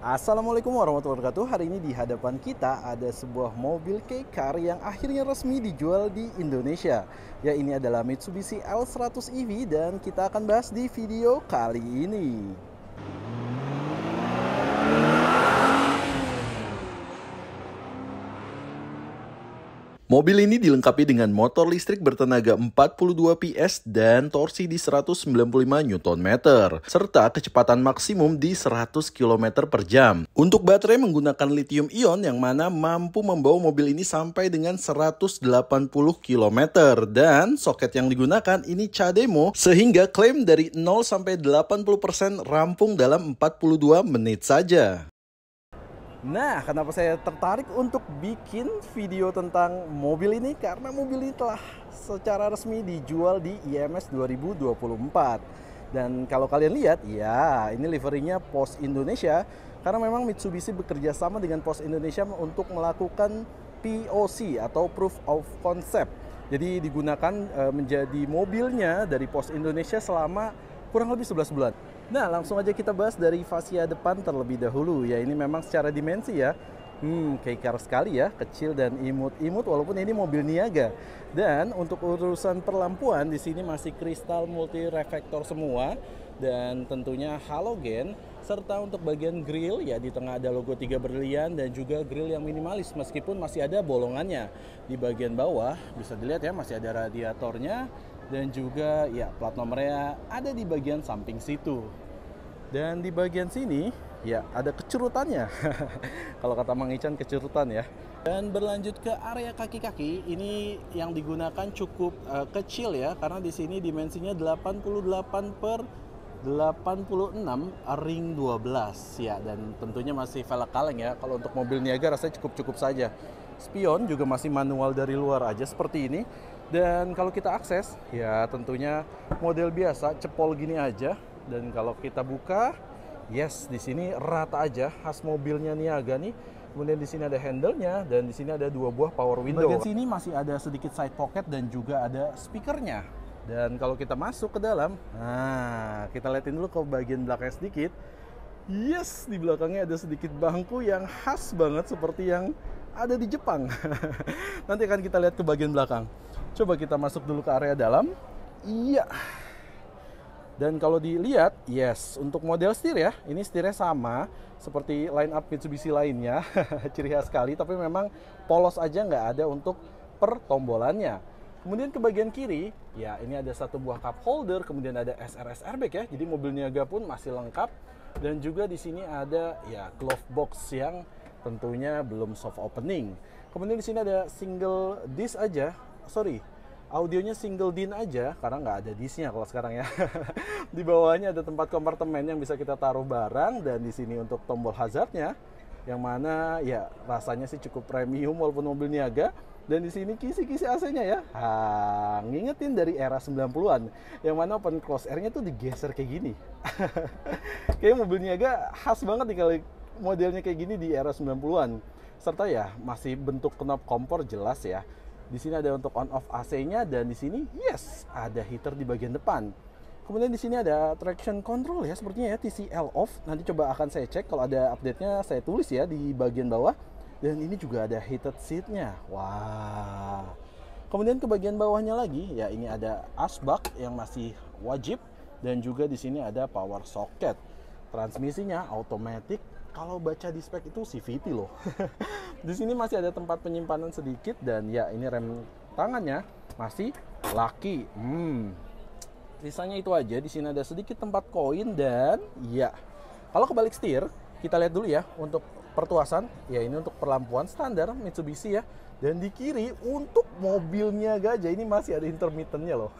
Assalamualaikum warahmatullahi wabarakatuh. Hari ini di hadapan kita ada sebuah mobil K-Car yang akhirnya resmi dijual di Indonesia. Ya ini adalah Mitsubishi L100 EV dan kita akan bahas di video kali ini. Mobil ini dilengkapi dengan motor listrik bertenaga 42 PS dan torsi di 195 Nm, serta kecepatan maksimum di 100 km per jam. Untuk baterai menggunakan lithium ion yang mana mampu membawa mobil ini sampai dengan 180 km. Dan soket yang digunakan ini CAdeMO, sehingga klaim dari 0 80% rampung dalam 42 menit saja. Nah, kenapa saya tertarik untuk bikin video tentang mobil ini? Karena mobil ini telah secara resmi dijual di IMS 2024. Dan kalau kalian lihat, ya ini liverinya Pos Indonesia. Karena memang Mitsubishi bekerja sama dengan Pos Indonesia untuk melakukan POC atau Proof of Concept. Jadi digunakan eh, menjadi mobilnya dari Pos Indonesia selama kurang lebih 11 bulan. Nah, langsung aja kita bahas dari fascia depan terlebih dahulu. Ya, ini memang secara dimensi ya. Hmm, keikar sekali ya, kecil dan imut-imut walaupun ini mobil niaga. Dan untuk urusan perlampuan di sini masih kristal multi reflektor semua dan tentunya halogen serta untuk bagian grill ya di tengah ada logo tiga berlian dan juga grill yang minimalis meskipun masih ada bolongannya. Di bagian bawah bisa dilihat ya masih ada radiatornya dan juga ya plat nomornya ada di bagian samping situ. Dan di bagian sini ya ada kecurutannya Kalau kata Mang Ican kecerutan ya. Dan berlanjut ke area kaki-kaki, ini yang digunakan cukup uh, kecil ya karena di sini dimensinya 88 per 86 ring 12 ya dan tentunya masih velg kaleng ya kalau untuk mobil Niaga rasanya cukup-cukup saja spion juga masih manual dari luar aja seperti ini dan kalau kita akses, ya tentunya model biasa, cepol gini aja. Dan kalau kita buka, yes, di sini rata aja, khas mobilnya Niaga nih. Kemudian di sini ada handle-nya dan di sini ada dua buah power window. Bagian sini masih ada sedikit side pocket dan juga ada speakernya. Dan kalau kita masuk ke dalam, nah kita liatin dulu ke bagian belakang sedikit. Yes, di belakangnya ada sedikit bangku yang khas banget seperti yang ada di Jepang. Nanti akan kita lihat ke bagian belakang. Coba kita masuk dulu ke area dalam. Iya. Dan kalau dilihat, yes, untuk model setir ya, ini setirnya sama seperti line up Mitsubishi lainnya, ciri khas sekali, tapi memang polos aja nggak ada untuk pertombolannya. Kemudian ke bagian kiri, ya ini ada satu buah cup holder, kemudian ada SRS airbag ya, jadi mobil niaga pun masih lengkap. Dan juga di sini ada ya glove box yang tentunya belum soft opening. Kemudian di sini ada single disc aja, sorry audionya single din aja karena nggak ada disnya kalau sekarang ya di bawahnya ada tempat kompartemen yang bisa kita taruh barang dan di sini untuk tombol hazardnya yang mana ya rasanya sih cukup premium walaupun mobil niaga dan di sini kisi-kisi AC-nya ya. Ah, ngingetin dari era 90-an yang mana open close airnya tuh digeser kayak gini. kayak mobil niaga khas banget nih kalau modelnya kayak gini di era 90-an. Serta ya masih bentuk knob kompor jelas ya. Di sini ada untuk on off AC-nya dan di sini yes ada heater di bagian depan. Kemudian di sini ada traction control ya sepertinya ya TCL off. Nanti coba akan saya cek kalau ada update-nya saya tulis ya di bagian bawah. Dan ini juga ada heated seat-nya. Wah. Wow. Kemudian ke bagian bawahnya lagi ya ini ada asbak yang masih wajib dan juga di sini ada power socket. Transmisinya automatic kalau baca di spek itu CVT loh. di sini masih ada tempat penyimpanan sedikit dan ya ini rem tangannya masih laki. Hmm. Sisanya itu aja. Di sini ada sedikit tempat koin dan ya. Kalau kebalik setir, kita lihat dulu ya untuk pertuasan. Ya ini untuk perlampuan standar Mitsubishi ya. Dan di kiri untuk mobilnya Gajah ini masih ada intermittentnya loh.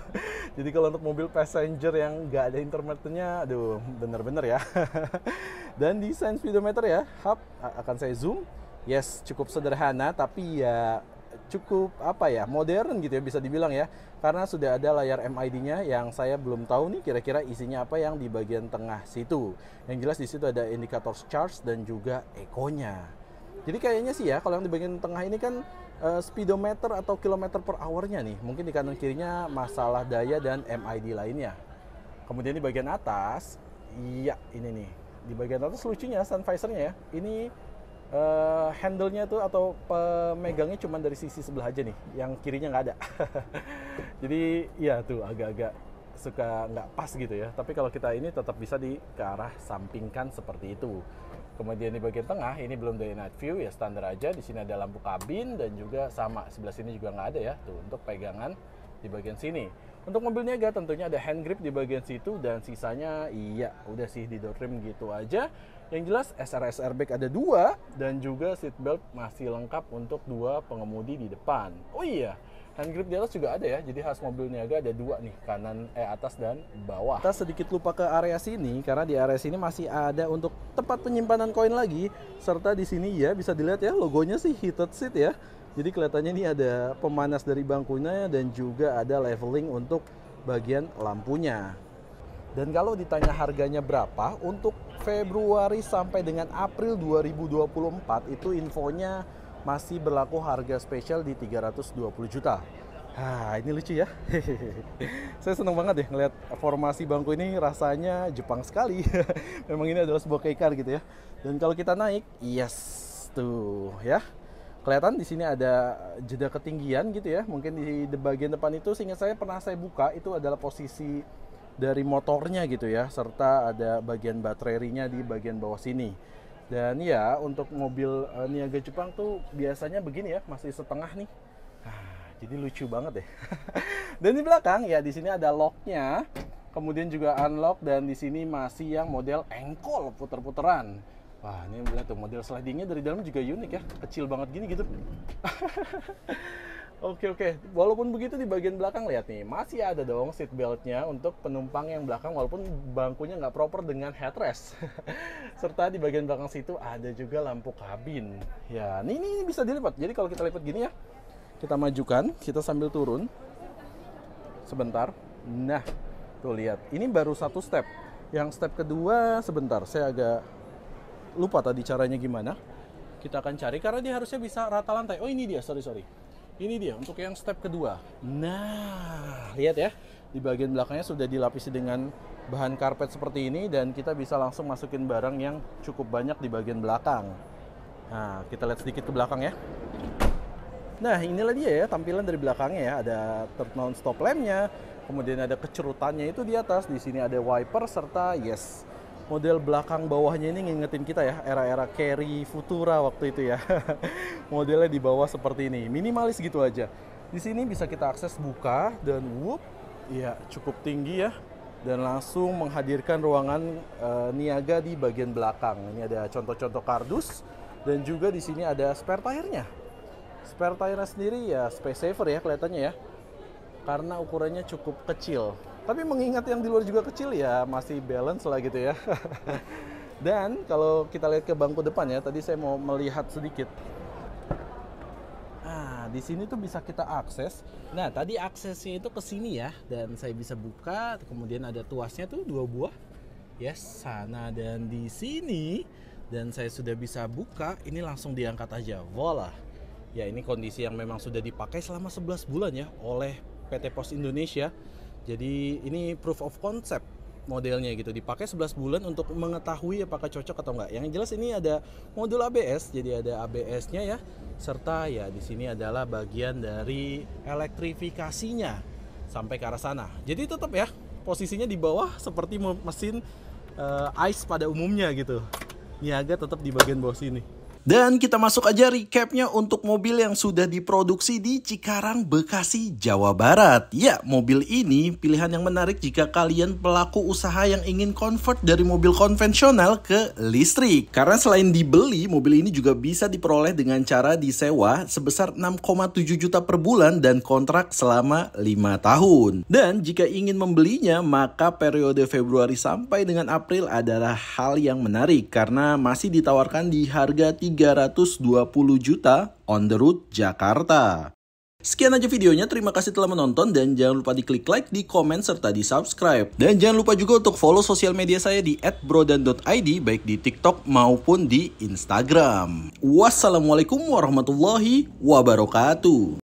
Jadi kalau untuk mobil passenger yang nggak ada intermittentnya, aduh bener-bener ya. Dan desain speedometer ya, hub akan saya zoom. Yes, cukup sederhana tapi ya cukup apa ya modern gitu ya bisa dibilang ya karena sudah ada layar MID-nya yang saya belum tahu nih kira-kira isinya apa yang di bagian tengah situ yang jelas di situ ada indikator charge dan juga ekonya jadi kayaknya sih ya kalau yang di bagian tengah ini kan uh, speedometer atau kilometer per hour-nya nih mungkin di kanan kirinya masalah daya dan MID lainnya kemudian di bagian atas iya ini nih di bagian atas lucunya sun visornya ya ini uh, handle-nya tuh atau pemegangnya cuma dari sisi sebelah aja nih yang kirinya nggak ada jadi ya tuh agak-agak suka nggak pas gitu ya tapi kalau kita ini tetap bisa di ke arah sampingkan seperti itu kemudian di bagian tengah ini belum day night view ya standar aja di sini ada lampu kabin dan juga sama sebelah sini juga nggak ada ya tuh untuk pegangan di bagian sini. Untuk mobil Niaga tentunya ada hand grip di bagian situ dan sisanya iya udah sih di door trim gitu aja. Yang jelas SRS airbag ada dua dan juga seat belt masih lengkap untuk dua pengemudi di depan. Oh iya, hand grip di atas juga ada ya. Jadi khas mobil Niaga ada dua nih, kanan eh atas dan bawah. Kita sedikit lupa ke area sini karena di area sini masih ada untuk tempat penyimpanan koin lagi serta di sini ya bisa dilihat ya logonya sih heated seat ya jadi kelihatannya ini ada pemanas dari bangkunya dan juga ada leveling untuk bagian lampunya. Dan kalau ditanya harganya berapa, untuk Februari sampai dengan April 2024 itu infonya masih berlaku harga spesial di 320 juta. Hah, ini lucu ya. Saya senang banget deh ya ngeliat formasi bangku ini rasanya Jepang sekali. Memang ini adalah sebuah keikar gitu ya. Dan kalau kita naik, yes tuh ya kelihatan di sini ada jeda ketinggian gitu ya. Mungkin di, bagian depan itu seingat saya pernah saya buka itu adalah posisi dari motornya gitu ya, serta ada bagian baterainya di bagian bawah sini. Dan ya untuk mobil uh, Niaga Jepang tuh biasanya begini ya, masih setengah nih. Ah, jadi lucu banget deh. Ya. dan di belakang ya di sini ada locknya, kemudian juga unlock dan di sini masih yang model engkol puter-puteran. Wah, ini melihat tuh model slidingnya dari dalam juga unik ya, kecil banget gini gitu. Oke oke, walaupun begitu di bagian belakang lihat nih masih ada dong seat beltnya untuk penumpang yang belakang walaupun bangkunya nggak proper dengan headrest. Serta di bagian belakang situ ada juga lampu kabin. Ya, ini, ini bisa dilipat. Jadi kalau kita lipat gini ya, kita majukan, kita sambil turun sebentar. Nah, tuh lihat, ini baru satu step. Yang step kedua sebentar, saya agak lupa tadi caranya gimana. Kita akan cari karena dia harusnya bisa rata lantai. Oh ini dia, sorry sorry. Ini dia untuk yang step kedua. Nah, lihat ya. Di bagian belakangnya sudah dilapisi dengan bahan karpet seperti ini dan kita bisa langsung masukin barang yang cukup banyak di bagian belakang. Nah, kita lihat sedikit ke belakang ya. Nah, inilah dia ya tampilan dari belakangnya ya. Ada turn on stop lampnya, kemudian ada kecerutannya itu di atas. Di sini ada wiper serta yes model belakang bawahnya ini ngingetin kita ya era-era Carry Futura waktu itu ya. Modelnya di bawah seperti ini, minimalis gitu aja. Di sini bisa kita akses buka dan whoop, ya cukup tinggi ya dan langsung menghadirkan ruangan e, niaga di bagian belakang. Ini ada contoh-contoh kardus dan juga di sini ada spare tire Spare tire sendiri ya space saver ya kelihatannya ya. Karena ukurannya cukup kecil. Tapi mengingat yang di luar juga kecil ya masih balance lah gitu ya. Dan kalau kita lihat ke bangku depan ya, tadi saya mau melihat sedikit. Nah, di sini tuh bisa kita akses. Nah, tadi aksesnya itu ke sini ya, dan saya bisa buka. Kemudian ada tuasnya tuh dua buah. Yes, sana dan di sini. Dan saya sudah bisa buka, ini langsung diangkat aja. Voila. Ya, ini kondisi yang memang sudah dipakai selama 11 bulan ya oleh PT Pos Indonesia jadi ini proof of concept modelnya gitu dipakai 11 bulan untuk mengetahui apakah cocok atau enggak. Yang jelas ini ada modul ABS, jadi ada ABS-nya ya serta ya di sini adalah bagian dari elektrifikasinya sampai ke arah sana. Jadi tetap ya posisinya di bawah seperti mesin uh, eh, ice pada umumnya gitu. Niaga tetap di bagian bawah sini. Dan kita masuk aja recapnya untuk mobil yang sudah diproduksi di Cikarang, Bekasi, Jawa Barat. Ya, mobil ini pilihan yang menarik jika kalian pelaku usaha yang ingin convert dari mobil konvensional ke listrik. Karena selain dibeli, mobil ini juga bisa diperoleh dengan cara disewa sebesar 6,7 juta per bulan dan kontrak selama 5 tahun. Dan jika ingin membelinya, maka periode Februari sampai dengan April adalah hal yang menarik karena masih ditawarkan di harga 3 320 juta on the road Jakarta. Sekian aja videonya, terima kasih telah menonton dan jangan lupa di klik like, di komen, serta di subscribe. Dan jangan lupa juga untuk follow sosial media saya di @brodan.id baik di TikTok maupun di Instagram. Wassalamualaikum warahmatullahi wabarakatuh.